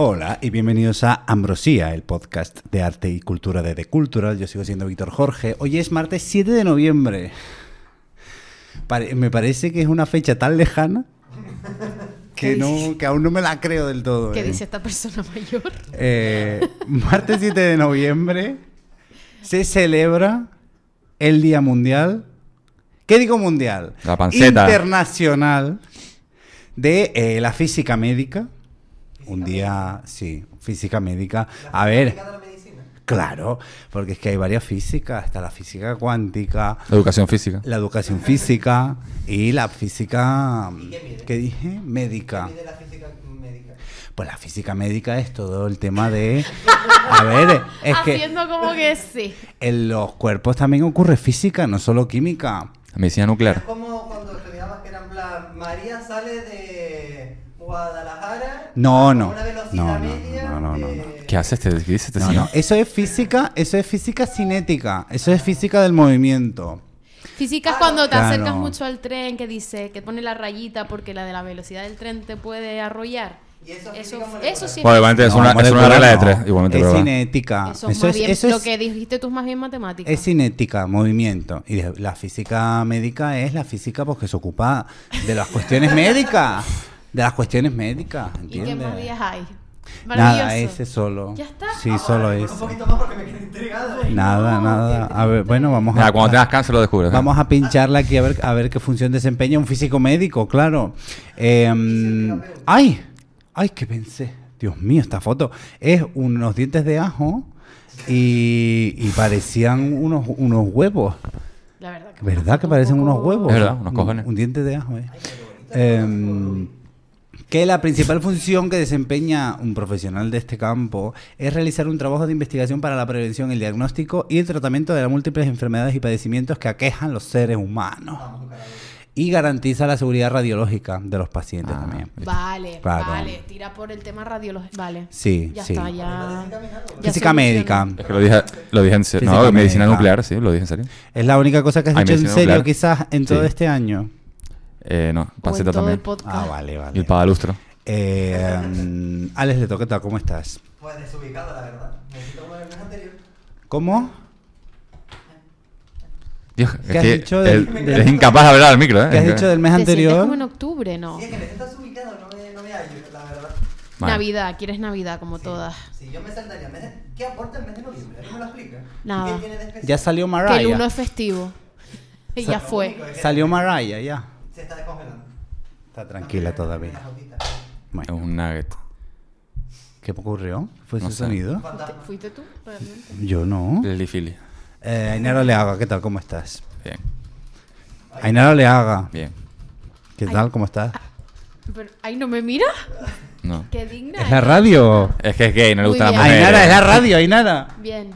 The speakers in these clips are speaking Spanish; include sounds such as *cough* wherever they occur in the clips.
Hola y bienvenidos a Ambrosía, el podcast de arte y cultura de The Cultural. Yo sigo siendo Víctor Jorge. Hoy es martes 7 de noviembre. me parece que es una fecha tan lejana que, no, que aún no me la creo del todo. ¿Qué ¿eh? dice esta persona mayor? Eh, martes 7 de noviembre se celebra el Día Mundial. ¿Qué digo mundial? La panceta. Internacional de eh, la física médica un día, sí, física médica. A ver. Claro, porque es que hay varias físicas, está la física cuántica, la educación física, la educación física y la física qué que dije médica. ¿Qué mide la física médica? Pues la física médica es todo el tema de a ver, es haciendo que, como que sí. En los cuerpos también ocurre física, no solo química. medicina nuclear. Es como cuando que en plan María sale de Guadalajara Ah, no, no. No, no, no, ¿Qué haces? ¿Te este No, no. Eso es física, eso es física cinética. Eso es física del movimiento. Física es ah, cuando te acercas mucho al tren, que dice, que pone la rayita porque la de la velocidad del tren te puede arrollar. eso, sí. es, es cinética. Eso, es, lo que dijiste tú más bien matemática. Es cinética, movimiento. Y la física médica es la física porque pues, se ocupa de las cuestiones médicas. *laughs* de las cuestiones médicas, ¿entiendes? ¿Y qué más días hay? Nada, ese solo. ¿Ya está? Sí, solo ese. Un poquito más porque me quedé intrigado. Nada, nada. A ver, bueno, vamos a. a. cuando tengas cáncer lo descubres. ¿eh? Vamos a pincharla aquí a ver, a ver qué función desempeña un físico médico, claro. Em, ¡Ay! ¡Ay, qué pensé! Dios mío, esta foto. Es unos dientes de ajo y, parecían unos, unos huevos. La verdad que. ¿Verdad que parecen unos huevos? Es verdad, unos cojones. Un, diente de ajo, ¿eh? eh que la principal función que desempeña un profesional de este campo es realizar un trabajo de investigación para la prevención, el diagnóstico y el tratamiento de las múltiples enfermedades y padecimientos que aquejan los seres humanos. Y garantiza la seguridad radiológica de los pacientes ah, también. Vale, vale. Tira por el tema radiológico. Vale. Sí, ya está, ya. Física médica. Es que lo dije, lo dije en serio. No, medicina nuclear, sí, lo dije en serio. Es la única cosa que has dicho en serio, quizás, en todo este año. Eh, no, panceta también. ah, vale, vale. Y el pagalustro. Eh, Alex Letoqueta, ¿cómo estás? Pues desubicado, la verdad. Necesito volver al mes anterior. ¿Cómo? Dios, ¿Qué es, que es incapaz de hablar al micro, ¿eh? ¿Qué has dicho del mes Te sientes como en octubre, ¿no? Sí, es que necesitas estás no me, no hallo, la verdad. Navidad, quieres Navidad como todas. Si yo me saltaría, ¿qué aporta el mes de noviembre? No lo explicas? Nada. ¿Qué tiene de especial? Ya salió Que el uno es festivo. *laughs* Y ya fue. Salió Mariah, ya está tranquila todavía. Es un nugget. ¿Qué ocurrió? ¿Fue No sonido? ¿Fuiste, tú Yo no. Lily Fili Eh, Ainara Leaga, ¿qué tal? ¿Cómo estás? Bien, Ainara Leaga, bien. ¿qué tal? ¿Cómo estás? Ah, pero, ay, ¿no me mira? No. Qué digna. ¿Es la radio? Es que es gay, no le gusta la Ainara, es la radio, Ainara. Bien.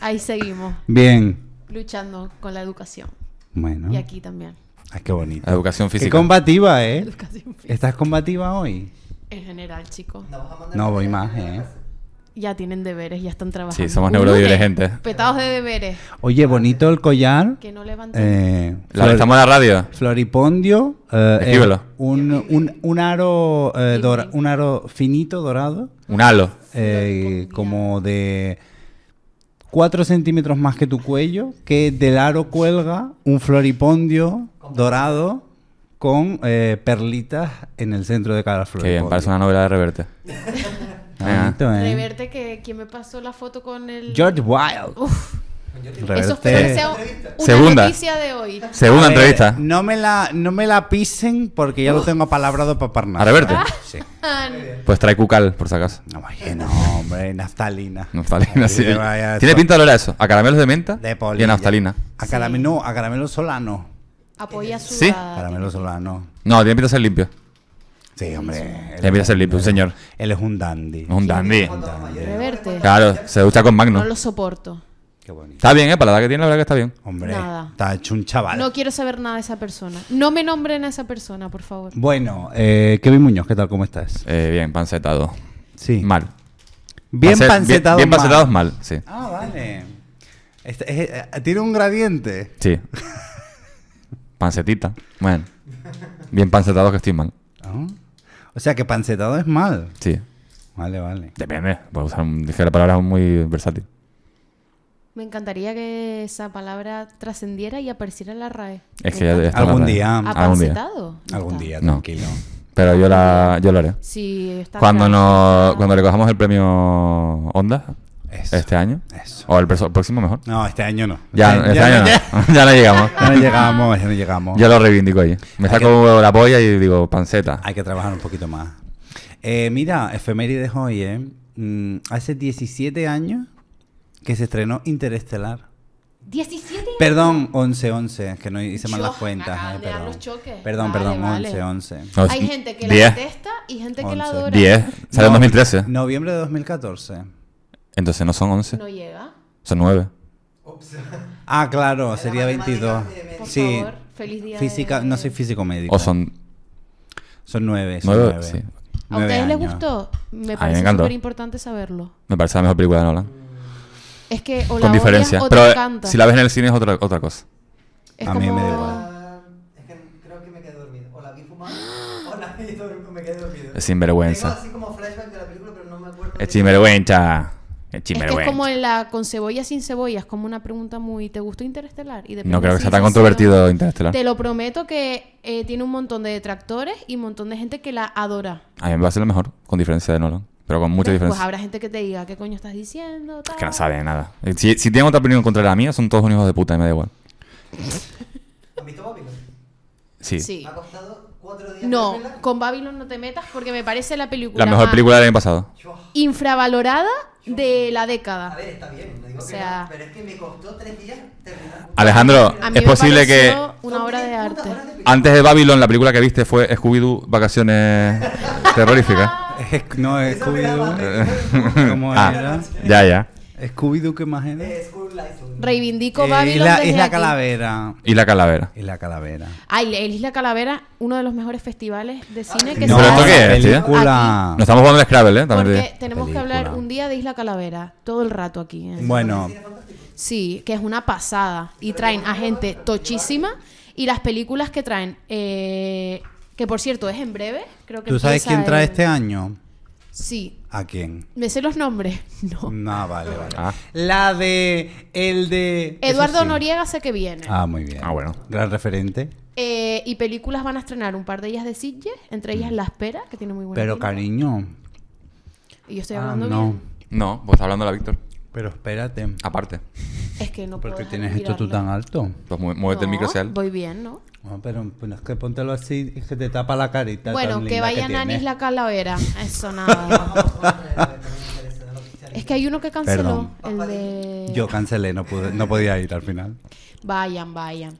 Ahí seguimos, Bien. luchando con la educación. Bueno. Y aquí también. Ay, ah, qué bonito. educación física. Qué combativa, ¿eh? ¿Estás combativa hoy? En general, chicos. No, voy más, ¿eh? Ya tienen deberes, ya están trabajando. Sí, somos neurodivergentes. Petados de deberes. Oye, bonito el collar. Que no levanten. Eh, estamos en la radio. Floripondio. Eh, Escríbelo. Eh, un, un, un, aro, eh, un aro finito dorado. Un halo. Eh, como de 4 centímetros más que tu cuello, que del aro cuelga un floripondio dorado con eh, perlitas en el centro de cada flor Que bien, parece una novela de Reverte. ¿eh? Reverte, que ¿Quién me pasó la foto con el... George Wilde. Eso fue segunda. noticia de hoy. Segunda entrevista. No me, la, no me la pisen porque ya lo tengo apalabrado para parnar. ¿A reverte? Ah. *laughs* pues trae cucal, por si acaso. No, no hombre, naftalina. Tiene pinta de lo era eso. A caramelos de menta de y a naftalina. A caramelo, no, a caramelo solano. Apoya su. ¿Sí? Caramelo solano. No, tiene pinta de ser limpio. Sí, hombre. tiene pinta de ser limpio, un señor. Él es un dandy. Un dandy. Un Reverte. Claro, se gusta con Magno. No lo soporto. Está bien, ¿eh? Para que tiene, la verdad que está bien. Hombre, está hecho un chaval. No quiero saber nada de esa persona. No me nombren a esa persona, por favor. Bueno, eh, Kevin Muñoz, ¿qué tal? ¿Cómo estás? Eh, bien, pancetado. Sí. Mal. Bien pancetado. Bien, pancetado mal. mal, sí. Ah, vale. Este, eh, eh, tiene un gradiente. Sí. Pancetita. Bueno. Bien pancetado que estoy mal. Ah. O sea que pancetado es mal. Sí. Vale, vale. Depende. Puedo usar, un la palabra muy versátil. Me encantaría que esa palabra trascendiera y apareciera en la RAE. Es que ya está algún, día, algún día. Algún día, tranquilo. No. Pero yo la, yo lo haré. Sí, está cuando no, cuando recojamos el premio Onda este año. O el, próximo mejor. No, este año no. Ya, este, año ya, no. *laughs* ya no llegamos. Ya no llegamos, ya no llegamos. Yo lo reivindico ahí. Me saco la polla y digo, panceta. Hay que trabajar un poquito más. Eh, mira, de hoy, ¿eh? Mm, hace 17 años que se estrenó Interestelar. 17 Perdón, 11-11, que no hice mal las cuentas. Para perdón. Los choques. perdón, perdón, 11-11. Hay gente que la detesta y gente que la adora. 10, sale en 2013. Noviembre de 2014. Entonces no son 11. No llega. Son 9. Ah, claro, sería 22. Por sí. favor, feliz día. Física, de... no soy físico médico. O son. Son 9. Son 9, 9. Sí. ¿A ustedes les gustó? Me parece súper importante saberlo. Me parece la mejor película de Nolan. Es que o la Con diferencia. Pero encanta. Eh, si la ves en el cine es otra, otra cosa. Es a mí me da igual. Ah, es que creo que me quedé dormido. O la vi fumando, o la vi dormido, me quedé dormido. Es sinvergüenza. Tengo así como flashback de la película, pero no me acuerdo. Es sinvergüenza. Es, que es como en la con cebolla sin cebolla, es como una pregunta muy ¿te gustó Interestelar? no creo que sea tan controvertido Interestelar. Te lo prometo que eh, tiene un montón de detractores y un montón de gente que la adora. A mí me va a ser lo mejor, con diferencia de Nolan pero con mucha pues, pues, diferencia. Pues habrá gente que te diga qué coño estás diciendo. Es que no sabe nada. Eh, si, si otra opinión contra la mía, son todos unos hijos de puta y me da igual. ¿Has visto Babylon? Sí. Ha costado cuatro días. No, con Babylon no te metas porque me parece la película. La mejor película del año pasado. Infravalorada de la década. A ver, está bien, digo o sea, que no, pero es que me costó tres días terminar. Alejandro, es posible que. Una obra de arte. Antes de Babylon, la película que viste fue Scooby-Doo Vacaciones *laughs* Terroríficas no, es Scooby-Doo. *laughs* ¿Cómo ah, era? Ya, ya. ¿Scooby-Doo qué más Reivindico Babylon. Y la Isla Calavera. Y la calavera. y la Calavera. Ay, el Isla Calavera, uno de los mejores festivales de cine que no, se ¿Pero esto qué es? No estamos jugando el Scrabble, ¿eh? También Porque tenemos que hablar un día de Isla Calavera, todo el rato aquí. ¿eh? Bueno. Sí, que es una pasada. Y traen a gente tochísima y las películas que traen... Eh, que por cierto es en breve, creo que... ¿Tú sabes quién trae este año? Sí. ¿A quién? Me sé los nombres. *laughs* No. No, vale, vale. Ah. La de. El de. Eduardo Noriega sé que viene. Ah, muy bien. Ah, bueno. Gran referente. Eh, y películas van a estrenar un par de ellas de Sitges, entre ellas mm. La Espera, que tiene muy buena. Pero cariño. Y yo estoy ah, hablando no. bien. No, vos hablando la Víctor. Pero espérate. Aparte. Es que no puedo. ¿Por tienes esto tú tan alto? Pues muévete el micro Voy bien, ¿no? No, pero es que póntelo así, y que te tapa la carita. Bueno, que vayan a la la calavera. Eso nada. *laughs* es que hay uno que canceló. El de... Yo cancelé, no, pude, no podía ir al final. Vayan, vayan.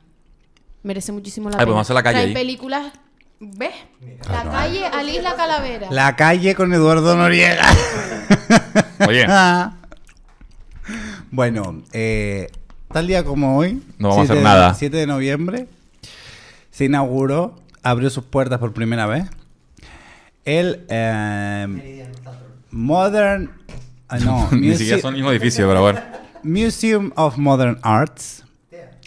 Merece muchísimo la pues pena. Vamos a la calle. Hay películas. ¿Ves? La calle, a la calavera. La calle con Eduardo Noriega. Oye. *laughs* Bueno, eh, tal día como hoy, no 7, de noviembre, se inauguró, abrió sus puertas por primera vez, el Modern... edificio, pero bueno. Museum of Modern Arts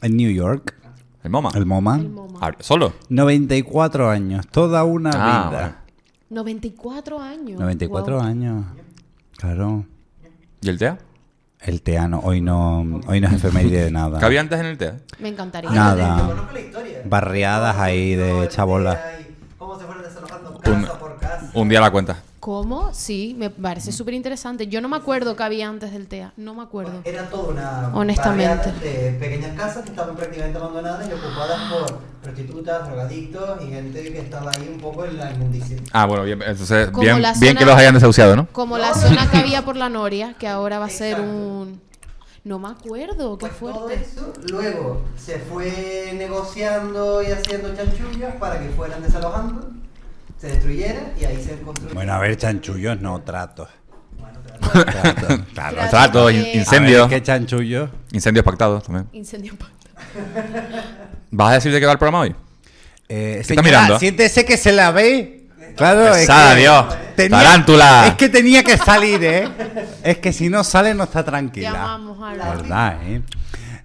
en New York. El MoMA. El MoMA. ¿Solo? 94 años, toda una ah, vida. 94 años. 94 años. Claro. ¿Y el TEA? El teano, hoy no, hoy no es de nada. había antes en el tea? Me encantaría. Nada. Barriadas ahí de chabolas. Un, un día la cuenta. ¿Cómo? Sí, me parece súper interesante. Yo no me acuerdo qué había antes del TEA, no me acuerdo. Era todo una Honestamente. de pequeñas casas que estaban prácticamente abandonadas y ocupadas por prostitutas, drogadictos y gente que estaba ahí un poco en la inmundicia. Ah, bueno, bien, entonces bien, que los hayan desahuciado, ¿no? Como la zona que había por la Noria, que ahora va a ser un... No me acuerdo, qué pues fuerte. Todo eso, luego se fue negociando y haciendo chanchullas para que fueran desalojando se destruyera y ahí se construyó. Bueno, a ver, chanchullos, no tratos. Bueno, tratos. tratos. claro, *laughs* tratos, incendios. ¿Qué chanchullos? Incendios pactados también. Incendios pactados. *laughs* ¿Vas a decir de qué va el programa hoy? Eh, ¿Qué mirando? siéntese que se la ve. Claro, es que Dios. Tenía, Tarántula. Es que tenía que salir, ¿eh? Es que si no sale no está tranquila. vamos a la verdad, ¿eh?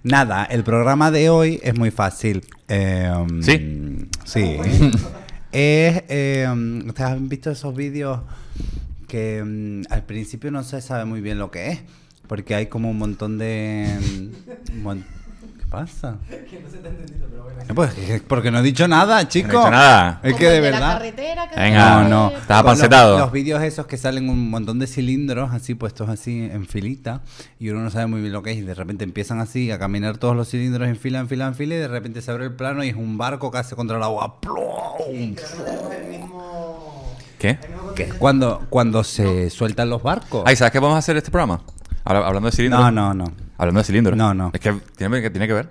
Nada, el programa de hoy es muy fácil. Eh, sí. Sí. Ah, *laughs* Es. Eh, ¿Ustedes han visto esos vídeos que em, al principio no se sabe muy bien lo que es? Porque hay como un montón de. Em, pasa? que no eh, pues, porque no he dicho nada, chico. No nada. Es que de, verdad. La Venga, no, Los, vídeos esos que salen un montón de cilindros así puestos así en filita y uno no sabe muy bien lo que es y de repente empiezan así a caminar todos los cilindros en fila, en fila, en fila y de repente se abre el plano y es un barco que hace contra el agua. ¿Qué? ¿Qué? Cuando, cuando se sueltan los barcos. Ay, ¿sabes qué vamos a hacer este programa? Hablando de cilindros. No, no, no. Hablando de cilindros. No, no. Es que tiene que, ver.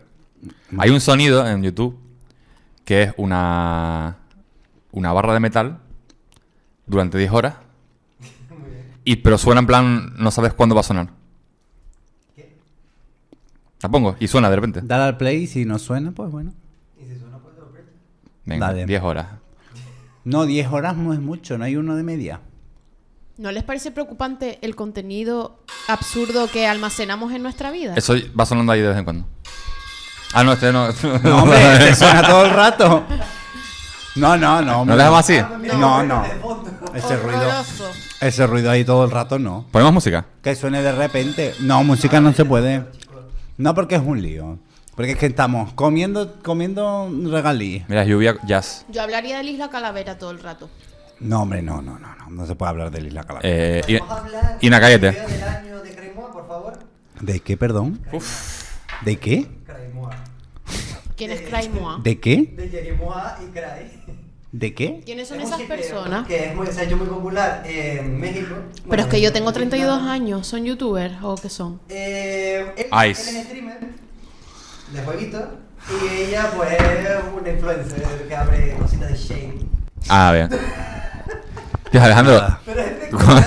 Hay un sonido en YouTube que es una, una barra de metal durante 10 horas. Y, pero suena en plan, no sabes cuándo va a sonar. ¿Qué? La pongo y suena de repente. Dale al play y si no suena, pues bueno. Y si suena, pues lo Venga, 10 horas. No, 10 horas no es mucho, no hay uno de media. ¿No les parece preocupante el contenido absurdo que almacenamos en nuestra vida? Eso va sonando ahí de vez en cuando. Ah, no, este no. *laughs* No, hombre, *laughs* suena todo el rato. No, no, no. ¿No dejamos así? Ah, no, no. Ese ruido. Ese ruido ahí todo el rato no. ¿Ponemos música? Que suene de repente. No, música no se puede. No, porque es un lío. Porque es que estamos comiendo, comiendo regalí. Mira, lluvia, jazz. Yo hablaría de la Isla Calavera todo el rato. No, hombre, no, no, no, no, no se puede hablar de Isla Calabria. Eh, y, hablar del año de Cremoa, por favor? ¿De qué, perdón? ¿De qué? Cremoa. ¿Quién es Cremoa? ¿De qué? De Jeremoa y Cray. ¿De qué? ¿Quiénes son esas personas? Que es muy, o muy popular en México. Pero es que yo tengo 32 años. ¿Son youtubers o qué son? Eh, él, Ice. Él streamer de Jueguito. Y ella, pues, es una influencer que abre cositas de Shane. Ah, bien. *laughs* Tío, *laughs* Alejandro. *laughs*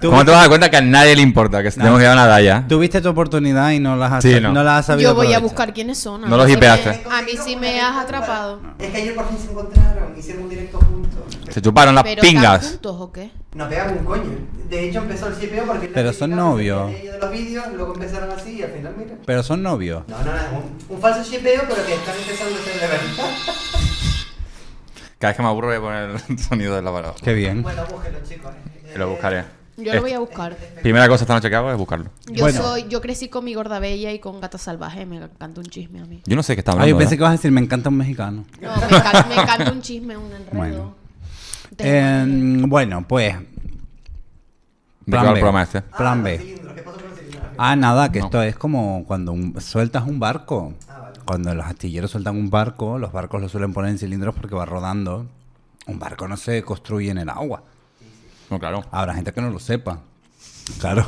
¿Cómo te vas a dar cuenta que a nadie le importa que tenemos que nada una daya? Tuviste tu oportunidad y no las has, no. has sabido. Yo voy a buscar quiénes son. No, los hipeaste. A mí sí me has atrapado. Es que ayer por fin se encontraron, hicieron un directo juntos. Se chuparon las pingas. ¿Están juntos o qué? No pegan un coño. De hecho empezó el shipeo porque. Pero son novios. De los vídeos, luego empezaron así y al final mira. Pero son novios. No, no, no. Un, un falso shipeo, pero que están empezando a ser de verdad. *laughs* Cada vez que me aburro voy a poner el *laughs* sonido de la palabra. Qué bien. Bueno, búsquelo, chicos. Lo buscaré. Yo lo voy a este, buscar. Primera cosa esta noche que hago es buscarlo. Yo soy, yo crecí con mi gorda bella y con gatos salvajes. Me encanta un chisme a mí. Yo no sé qué está ah, hablando. Ay, yo pensé ¿eh? que vas a decir, me encanta un mexicano. No, me, encanta, un chisme, un enredo. Bueno, em, pues. ¿De este? Plan B. Ah, ah nada, que esto es como cuando sueltas un barco cuando los astilleros sueltan un barco, los barcos lo suelen poner en cilindros porque va rodando. Un barco no se construye en el agua. No, claro. Habrá gente que no lo sepa. Claro.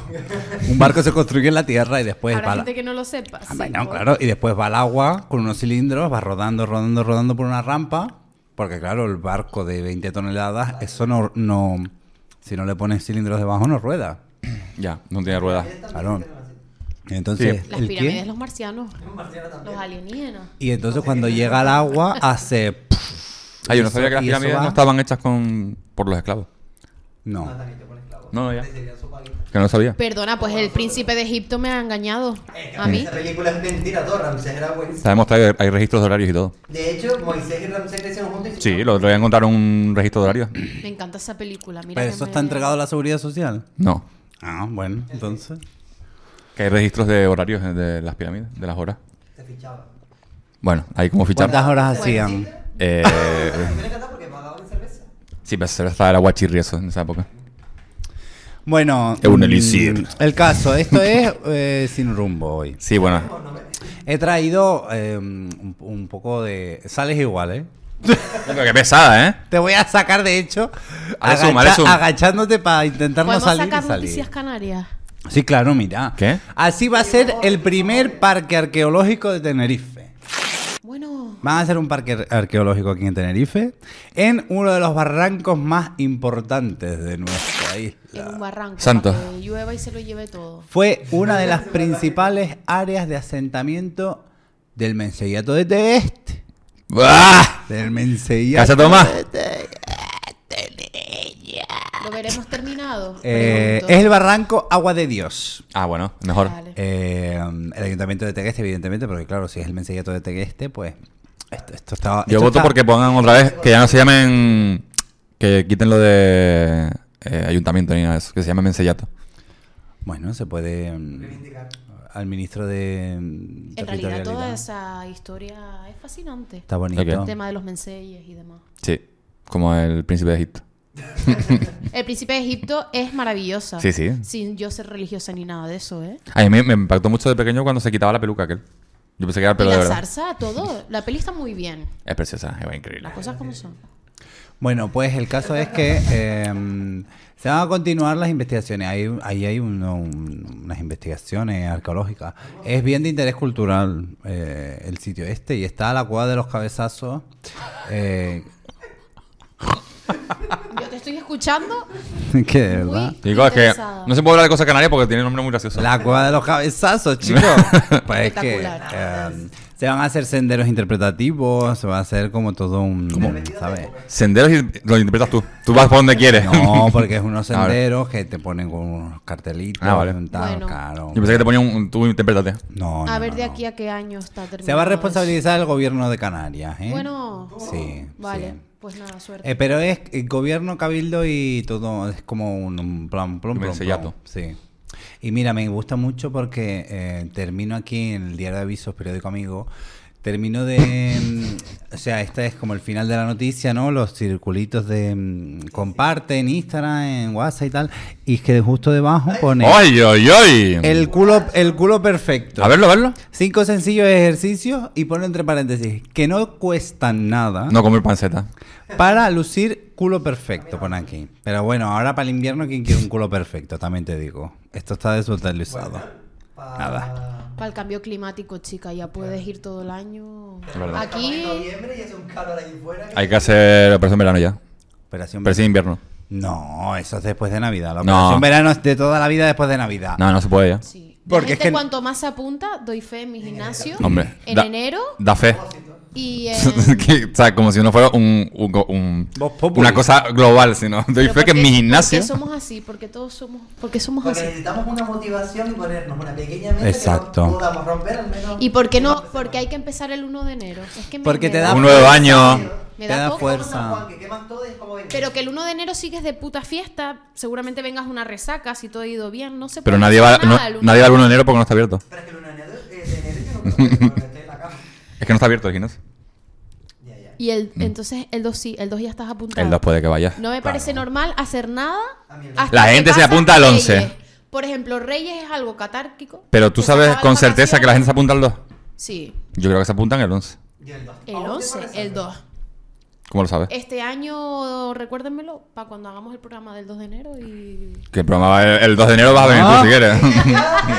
Un barco se construye en la tierra y después Habrá gente que no lo sepa. Ah, claro. Y después va al agua con unos cilindros, va rodando, rodando, rodando por una rampa. Porque, claro, el barco de 20 toneladas, eso no, Si no le pones cilindros debajo, no rueda. Ya, no tiene rueda. Claro. Entonces, Las pirámides, los marcianos, los alienígenas. Y entonces cuando llega el agua hace... *laughs* Ah, yo no sabía que las pirámides no estaban hechas con por los esclavos. No. No, ya. Que no sabía. Perdona, pues el príncipe de Egipto me ha engañado. a mí. Esa película es mentira, todo. era Sabemos que hay, registros de horarios y todo. De hecho, Moisés y Ramsés crecieron juntos. sí, lo, voy a encontrar un registro de horarios. *clears throat* Me encanta esa película. Mira ¿Pero eso está entregado a la seguridad social? No. Ah, bueno, entonces hay registros de horarios de las pirámides, de las horas. fichaba. Bueno, ahí como fichaban. ¿Cuántas horas hacían? Eh, *laughs* sí, pero cerveza era eso en esa época. Bueno, mm, el caso, esto es eh, sin rumbo hoy. Sí, bueno. He traído em, un, poco de... Sales igual, ¿eh? qué pesada, ¿eh? Te voy a sacar, de hecho, agachándote para intentar no salir. sacar y noticias canarias? Sí, claro, mira. ¿Qué? Así va a ser el primer parque arqueológico de Tenerife. Bueno. Van a hacer un parque arqueológico aquí en Tenerife, en uno de los barrancos más importantes de nuestra isla. En un barranco. Santo. llueva y se lo lleve todo. Fue una de las principales áreas de asentamiento del mensillato de este. ¡Bah! Del De ¿Lo veremos terminado? Eh, es el barranco Agua de Dios. Ah, bueno, mejor. Eh, el ayuntamiento de Tegueste, evidentemente, porque claro, si es el Mensellato de Tegueste, pues esto, Yo voto porque pongan otra vez, que ya no se llamen... Que quiten lo de eh, ayuntamiento ni nada de eso, que se llame mensellato. Bueno, se puede... Mm, al ministro de. Mm, en realidad, toda esa historia es fascinante. Está bonito. El tema de los menselles y demás. Sí, como el príncipe de Egipto el príncipe de Egipto es maravillosa. Sí, sí. Sin yo ser religiosa ni nada de eso, ¿eh? A mí me, impactó mucho de pequeño cuando se quitaba la peluca aquel. Yo pensé que era la zarza, todo. La peli está muy bien. Es preciosa, es increíble. Las cosas como son. Bueno, pues el caso es que em, se van a continuar las investigaciones. Ahí, ahí hay unas investigaciones arqueológicas. Es bien de interés cultural eh, el sitio este y está la cueva de los cabezazos, eh, yo te estoy escuchando. *laughs* ¿Qué, verdad? Digo, es que no se puede hablar de cosas canarias porque tiene un nombre muy gracioso. La cueva de los cabezazos, chicos. *laughs* pues es que. Em, se van a hacer senderos interpretativos, se va a hacer como todo un... ¿Sabes? Senderos los interpretas tú. Tú vas por donde quieres. No, porque es unos *laughs* senderos que te ponen con unos cartelitos. Ah, vale. Yo pensé que te ponían un... Tú interpretate. No, A ver de aquí a qué año está terminado. Se va a responsabilizar el gobierno de Canarias, ¿eh? Bueno. Sí. Vale. Pues nada, suerte. Eh, pero es eh, gobierno, cabildo y todo, es como un, plan, plan, plan, Sí. Y mira, me gusta mucho porque eh, termino aquí en el diario de avisos, periódico amigo, Termino de. Mm, o sea, esta es como el final de la noticia, ¿no? Los circulitos de. Mm, comparte en Instagram, en WhatsApp y tal. Y es que justo debajo pone. ¡Ay, ay, ay! El culo, el culo perfecto. A verlo, a verlo. Cinco sencillos ejercicios y pone entre paréntesis. Que no cuestan nada. No comer panceta. Para lucir culo perfecto, pone aquí. Pero bueno, ahora para el invierno, ¿quién quiere un culo perfecto? También te digo. Esto está desutilizado, Nada. Para el cambio climático, chica, ya puedes ir todo el año. Aquí. Hay que hacer operación verano ya. Operación, operación invierno. No, eso es después de Navidad. La operación verano es de toda la vida después de Navidad. No, no se puede ya. Sí. Porque cuanto más se apunta, doy fe en mi gimnasio. Hombre, en enero. Da fe. Y, *laughs* em, o sea, como si uno fuera un, un, una cosa global, sino doy fe que en mi gimnasio. Porque somos así? porque todos somos, porque somos porque así? necesitamos una motivación y ponernos una pequeña meta Exacto. que podamos romper al menos. ¿Y por qué no? Porque hay que empezar el 1 de enero. Es que porque te da un nuevo año. Me te da, fuerza. Pero que el 1 de enero sigues de puta fiesta, seguramente vengas una resaca si todo ha ido bien, no sé. Pero nadie va, al nadie va 1 de enero porque no está abierto. Pero es que el 1 de enero, eh, de enero yo no *laughs* Es que no está abierto el gimnasio. Y el, mm. entonces el 2 sí, el 2 ya estás apuntado. El 2 puede que vaya. No me parece normal hacer nada. Ah, la gente se apunta al 11. Por ejemplo, Reyes es algo catárquico. Pero tú sabes con certeza que la gente se apunta al 2. Sí. Yo creo que se apuntan al 11. 2. El 11, el 2. ¿Cómo lo sabes? Este año, recuérdenmelo, para cuando hagamos el programa del 2 de enero y... Que el programa el, el 2 de enero vas a venir tú ah. si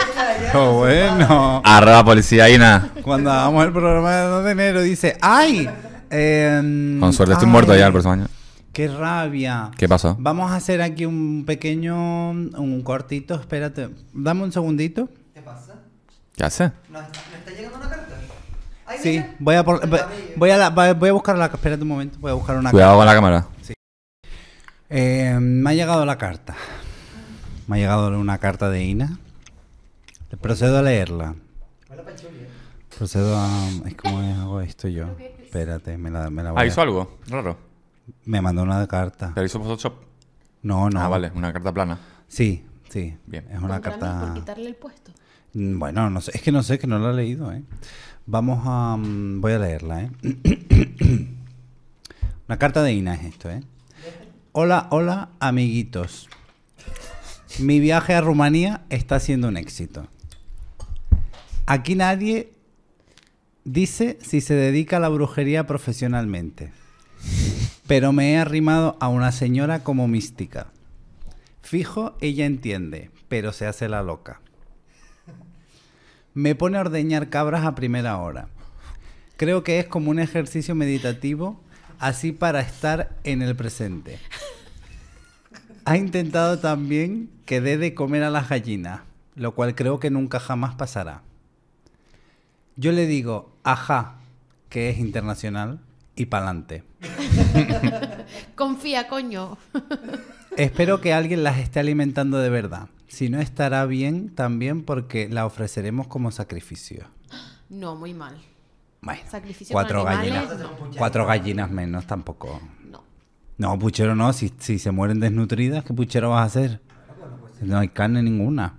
quieres. *laughs* *laughs* ¡Qué bueno. Arroba policía Ina. Cuando hagamos el programa del 2 de enero dice, ¡ay! Em, Con suerte estoy muerto ya el próximo año. ¡Qué rabia! ¿Qué pasó? Vamos a hacer aquí un pequeño, un cortito, espérate. Dame un segundito. ¿Qué pasa? ¿Qué hace? ¿Me está llegando una Sí, voy a, por, voy, a la, voy a buscar la. Espérate un momento, voy a buscar una Cuidado con la cámara. Sí. Eh, me ha llegado la carta. Me ha llegado una carta de Ina. Procedo a leerla. Eh. Procedo a. Es como hago esto yo. Espérate, me la, me la voy a... Ah, a- hizo algo raro. Me mandó una carta. Pero hizo Photoshop. No, no. Ah, vale, una carta plana. Sí, sí. Bien. Es una carta. Por quitarle el puesto. Mm, bueno, no sé, es que no sé, que no la he leído, ¿eh? Vamos a... Mm, voy a leerla, ¿eh? *coughs* Una carta de Ina es esto, ¿eh? Hola, hola, amiguitos. Mi viaje a Rumanía está siendo un éxito. Aquí nadie dice si se dedica a la brujería profesionalmente. Pero me he arrimado a una señora como mística. Fijo, ella entiende, pero se hace la loca me pone a ordeñar cabras a primera hora. Creo que es como un ejercicio meditativo, así para estar en el presente. Ha intentado también que dé de comer a las gallinas, lo cual creo que nunca jamás pasará. Yo le digo, ajá, que es internacional, y pa'lante. *laughs* Confía, coño. Espero que alguien las esté alimentando de verdad. Si no, estará bien también porque la ofreceremos como sacrificio. No, muy mal. Bueno, Sacrificio cuatro gallinas. Cuatro gallinas menos tampoco. No. No, puchero no. Si, si se mueren desnutridas, ¿qué puchero vas a hacer? No hay carne ninguna.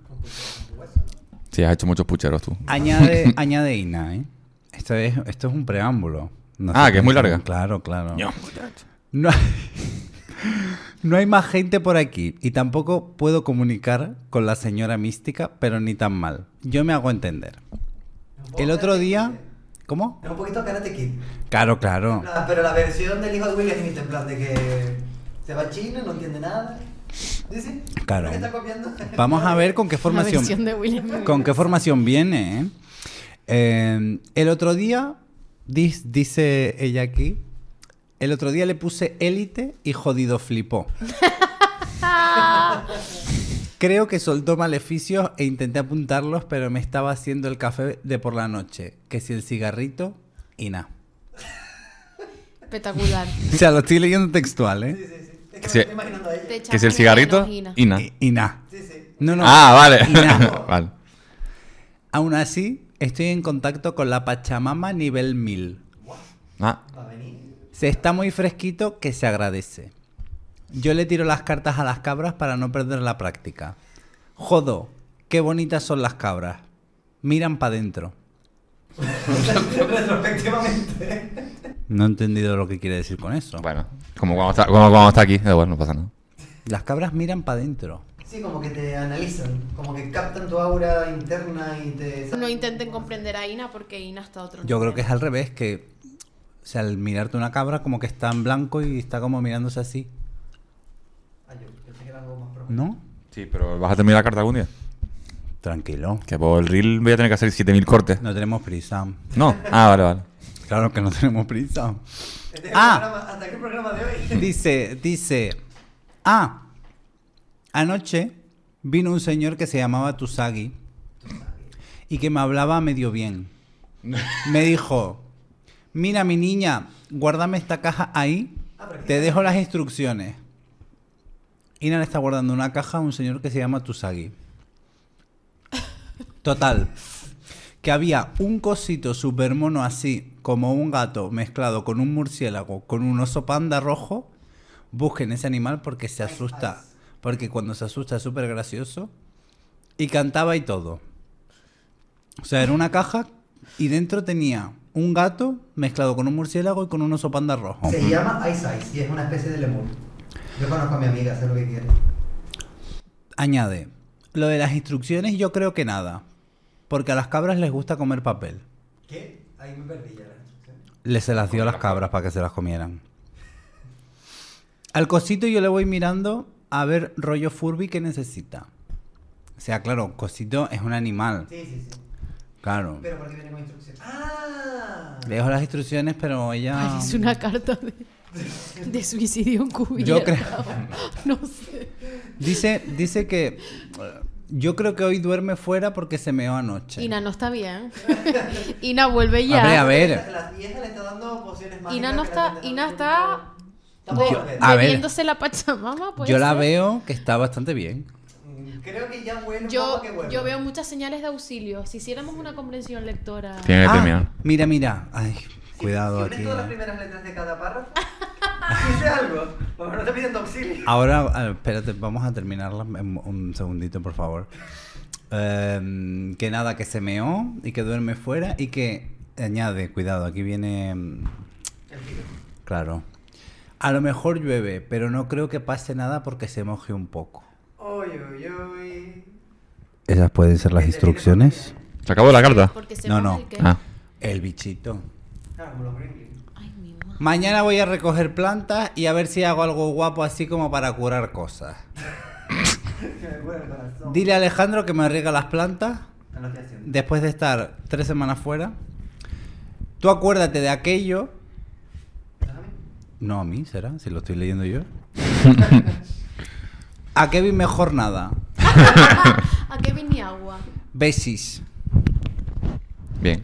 Sí, has hecho muchos pucheros tú. Añade, *laughs* Ina, ¿eh? Esto es, esto es un preámbulo. ah, que es muy larga. Claro, claro. No. No, *laughs* No hay más gente por aquí y tampoco puedo comunicar con la señora mística, pero ni tan mal. Yo me hago entender. El otro día... ¿Cómo? Es un poquito Karate Kid. Claro, claro. Ah, pero la versión del hijo de William Smith, en plan de que se va a China, no entiende nada. ¿Sí, sí? Claro. Está Vamos a ver con qué formación. Con qué formación viene. Eh, eh el otro día dice ella aquí el otro día le puse élite y jodido flipó. *laughs* Creo que soltó maleficios e intenté apuntarlos, pero me estaba haciendo el café de por la noche. Que si el cigarrito y nada. Espectacular. *laughs* o sea, lo estoy leyendo textual, ¿eh? Sí, sí, sí. Es que, Me estoy imaginando Que si el cigarrito y nada. Y, No, no. Ah, vale. *laughs* vale. Aún así, estoy en contacto con la Pachamama nivel 1000. Ah. Va se está muy fresquito que se agradece. Yo le tiro las cartas a las cabras para no perder la práctica. Jodo, qué bonitas son las cabras. Miran para dentro. *laughs* no he entendido lo que quiere decir con eso. Bueno, como cuando está, aquí, de eh, bueno, no pasa nada. Las cabras miran para adentro. Sí, como que te analizan, como que captan tu aura interna y te... No intenten comprender a Ina porque Ina está otro Yo creo que es al revés, que o sea, al mirarte una cabra como que está en blanco y está como mirándose así. Ah, yo pensé que era algo más profundo. ¿No? Sí, pero vas a terminar la carta algún día. Tranquilo. Que por el reel voy a tener que hacer 7000 cortes. No tenemos prisa. No. Ah, vale, vale. Claro que no tenemos prisa. Este ah, hasta qué programa de hoy. *laughs* Dice, dice. Ah, anoche vino un señor que se llamaba Tusagi y que me hablaba medio bien. Me dijo, mira mi niña, guárdame esta caja ahí, ah, te dejo las instrucciones. Ina le está guardando una caja a un señor que se llama Tusagi. *laughs* Total. Que había un cosito súper mono así, como un gato mezclado con un murciélago, con un oso panda rojo. Busquen ese animal porque se asusta. Porque cuando se asusta es súper gracioso. Y cantaba y todo. O sea, era una caja y dentro tenía un gato mezclado con un murciélago y con un oso panda rojo. Se llama Ice Ice y es una especie de lemur. Yo conozco a mi amiga, sé lo que quiere. Añade, lo de las instrucciones yo creo que nada, porque a las cabras les gusta comer papel. ¿Qué? Ahí me perdí ya. Les se las dio a las cabras para que se las comieran. Al cosito yo le voy mirando a ver rollo Furby que necesita. O sea, claro, cosito es un animal. Sí, sí, sí. Claro. Pero porque tenemos instrucciones. ¡Ah! Le dejo las instrucciones, pero ella. es una carta de, de suicidio encubierto. Yo creo. no sé. Dice, dice que. Eh, yo creo que hoy duerme fuera porque se meó anoche. Ina no está bien. *laughs* Ina vuelve ya. A ver, a ver. le está dando pociones más. Ina no está. Ina está. a ver, la Pachamama, yo la veo que está bastante bien. Creo que ya bueno, yo, Yo veo muchas señales de auxilio. Si hiciéramos una comprensión lectora. ah, Mira, mira. Ay, cuidado todas las eh. primeras letras de cada párrafo. *laughs* Dice algo. no te auxilio. Ahora, espérate, vamos a terminarla un segundito, por favor. Em, que nada, que se meó y que duerme fuera y que añade, cuidado, aquí viene... Em, claro. A lo mejor llueve, pero no creo que pase nada porque se moje un poco. ¿Esas pueden ser las instrucciones? ¿Se acabó la carta? No, no. El, ah. bichito. Ah, Mañana voy a recoger plantas y a ver si hago algo guapo así como para curar cosas. *laughs* Dile a Alejandro que me arriesga las plantas después de estar tres semanas fuera. Tú acuérdate de aquello. No, a mí será, si lo estoy leyendo yo. *laughs* A Kevin mejor nada. *laughs* a Kevin ni agua. Besis. Bien.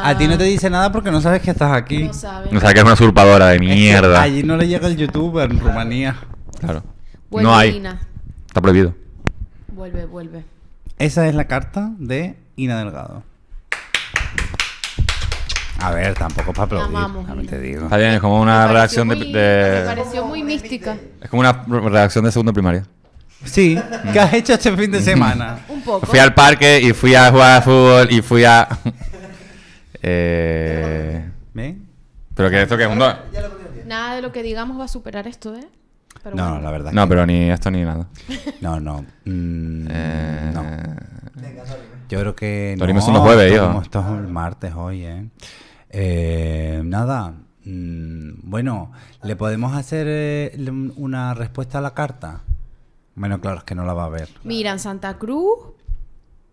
A ti, no te dice nada porque no sabes que estás aquí. No sabes. O sea, que es una usurpadora de mierda. allí no le llega el youtuber en Rumanía. Claro. Vuelve, no hay. Ina. Está prohibido. Vuelve, vuelve. Esa es la carta de Ina Delgado. A ver, tampoco para aplaudir. te digo. Está bien, es como una reacción de, Me pareció muy mística. Es como una reacción de segundo primaria. Sí, mm. ¿qué has hecho este fin de mm. semana? *laughs* Un poco. Fui al parque y fui a jugar a fútbol y fui a. *laughs* eh, ¿Ven? pero que esto que es un. Nada de lo que digamos va a superar esto, ¿eh? Pero No, la verdad. No, pero ni esto ni nada. *laughs* No, no. Mm, eh, no. Yo creo que. Torimos unos jueves, yo. Esto es el martes hoy, ¿eh? Eh, nada, mm, bueno, ¿le podemos hacer eh, una respuesta a la carta? Bueno, claro, es que no la va a ver. Miran, Santa Cruz,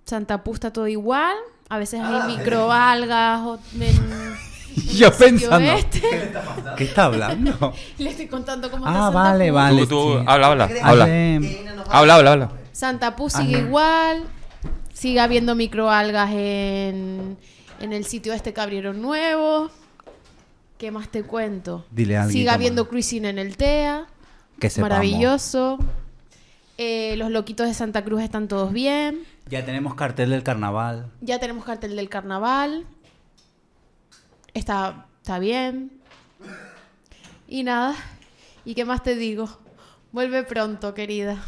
Santa Pusta todo igual, a veces hay microalgas yo pensando. ¿Qué, está hablando? *laughs* Le estoy contando cómo ah, está Santa vale, vale. Tú, habla, habla, habla. Habla, habla, Santa Pú ah, sigue igual. Sigue habiendo microalgas en, en el sitio este cabriero nuevo. ¿Qué más te cuento? Siga habiendo cruising en el TEA. Que Maravilloso. Eh, los loquitos de Santa Cruz están todos bien. Ya tenemos cartel del carnaval. Ya tenemos cartel del carnaval. Está, está bien. Y nada. ¿Y qué más te digo? Vuelve pronto, querida.